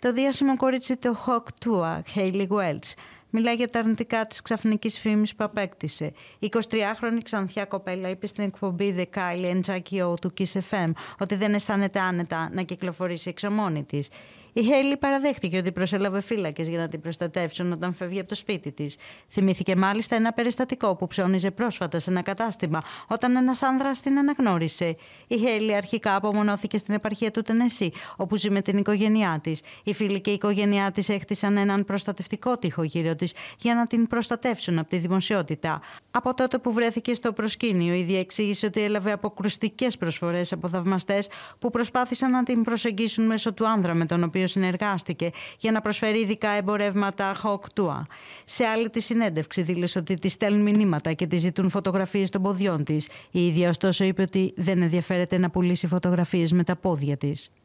Το διάσημο κορίτσι του Χοκ Τούα, Χέιλι Γουέλτς, μιλάει για τα αρνητικά της ξαφνικής φήμης που απέκτησε. Η 23χρονη ξανθιά κοπέλα είπε στην εκπομπή The Kylie and Jackie O του Kiss FM ότι δεν αισθάνεται άνετα να κυκλοφορήσει εξωμόνη η Χέιλι παραδέχτηκε ότι προσέλαβε φύλακες για να την προστατεύσουν όταν φεύγει από το σπίτι της. Θυμήθηκε μάλιστα ένα περιστατικό που ψώνιζε πρόσφατα σε ένα κατάστημα όταν ένας άνδρας την αναγνώρισε. Η Χέιλι αρχικά απομονώθηκε στην επαρχία του Τενεσί, όπου ζει με την οικογένειά της. Οι φίλοι και η οικογένειά της έχτισαν έναν προστατευτικό τείχο γύρω της για να την προστατεύσουν από τη δημοσιότητα. Από τότε που βρέθηκε στο προσκήνιο, η διεξήγησε ότι έλαβε αποκρουστικές προσφορές από θαυμαστές που προσπάθησαν να την προσεγγίσουν μέσω του άνδρα με τον οποίο συνεργάστηκε για να προσφέρει ειδικά εμπορεύματα χοκτούα. Σε άλλη τη συνέντευξη δήλωσε ότι τη στέλνουν μηνύματα και τη ζητούν φωτογραφίες των ποδιών της. Η ίδια ωστόσο είπε ότι δεν ενδιαφέρεται να πουλήσει φωτογραφίες με τα πόδια της.